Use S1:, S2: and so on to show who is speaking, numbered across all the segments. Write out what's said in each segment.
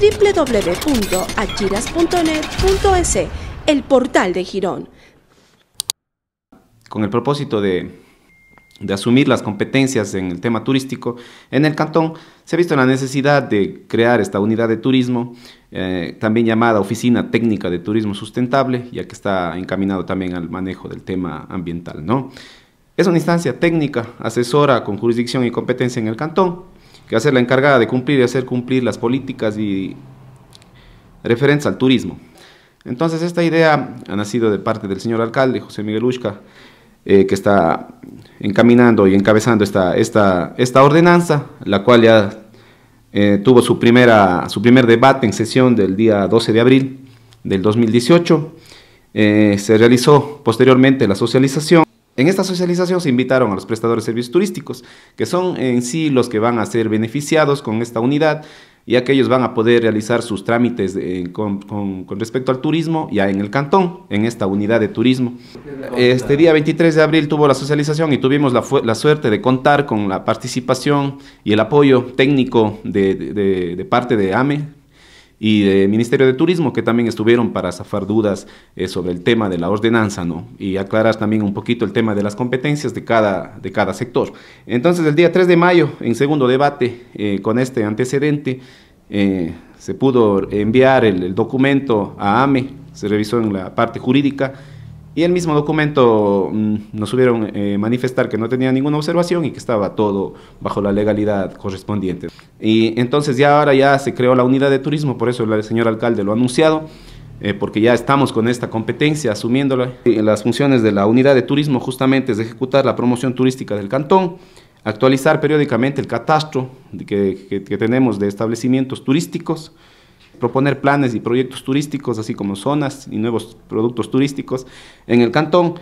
S1: www.achiras.net.es, el portal de Girón. Con el propósito de, asumir las competencias en el tema turístico en el cantón, se ha visto la necesidad de crear esta unidad de turismo, eh, también llamada Oficina Técnica de Turismo Sustentable, ya que está encaminado también al manejo del tema ambiental. ¿no? Es una instancia técnica, asesora con jurisdicción y competencia en el cantón, que va la encargada de cumplir y hacer cumplir las políticas y referencia al turismo. Entonces esta idea ha nacido de parte del señor alcalde José Miguel Ushka, eh, que está encaminando y encabezando esta, esta, ordenanza, la cual ya eh, tuvo su, primera, su primer debate en sesión del día 12 de abril del 2018. Eh, se realizó posteriormente la socialización. En esta socialización se invitaron a los prestadores de servicios turísticos, que son en sí los que van a ser beneficiados con esta unidad, y que ellos van a poder realizar sus trámites eh, con, respecto al turismo ya en el cantón, en esta unidad de turismo. Este día 23 de abril tuvo la socialización y tuvimos la, suerte de contar con la participación y el apoyo técnico de parte de AME, y del Ministerio de Turismo, que también estuvieron para zafar dudas eh, sobre el tema de la ordenanza, ¿no? Y aclarar también un poquito el tema de las competencias de cada, sector. Entonces, el día 3 de mayo, en segundo debate, eh, con este antecedente, eh, se pudo enviar el documento a AME, se revisó en la parte jurídica, y el mismo documento mm, nos hubieron eh, manifestar que no tenía ninguna observación y que estaba todo bajo la legalidad correspondiente. Y entonces ya ahora ya se creó la unidad de turismo, por eso el señor alcalde lo ha anunciado. Eh, porque ya estamos con esta competencia asumiéndola. Las funciones de la unidad de turismo justamente es ejecutar la promoción turística del cantón, actualizar periódicamente el catastro que, que tenemos de establecimientos turísticos, proponer planes y proyectos turísticos, así como zonas y nuevos productos turísticos en el cantón.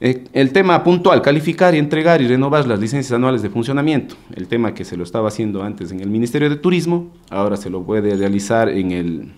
S1: Eh, el tema puntual, calificar y entregar y renovar las licencias anuales de funcionamiento, el tema que se lo estaba haciendo antes en el Ministerio de Turismo, ahora se lo puede realizar en, el,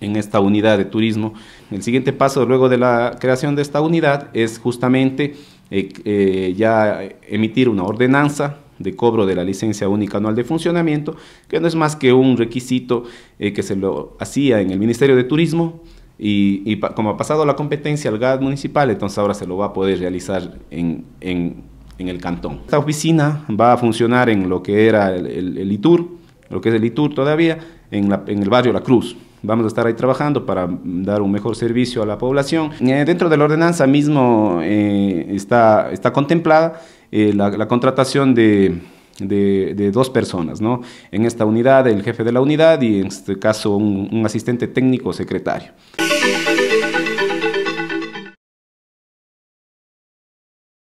S1: en esta unidad de turismo. El siguiente paso luego de la creación de esta unidad es justamente eh, eh, ya emitir una ordenanza de cobro de la licencia única anual de funcionamiento, que no es más que un requisito eh, que se lo hacía en el Ministerio de Turismo y, como ha pasado la competencia al GAD municipal, entonces ahora se lo va a poder realizar en, en, el cantón. Esta oficina va a funcionar en lo que era el, el, ITUR, lo que es el ITUR todavía, en, la, en el barrio La Cruz vamos a estar ahí trabajando para dar un mejor servicio a la población. Eh, dentro de la ordenanza mismo eh, está, está contemplada eh, la, contratación de, dos personas, ¿no? En esta unidad, el jefe de la unidad y en este caso un, un asistente técnico secretario.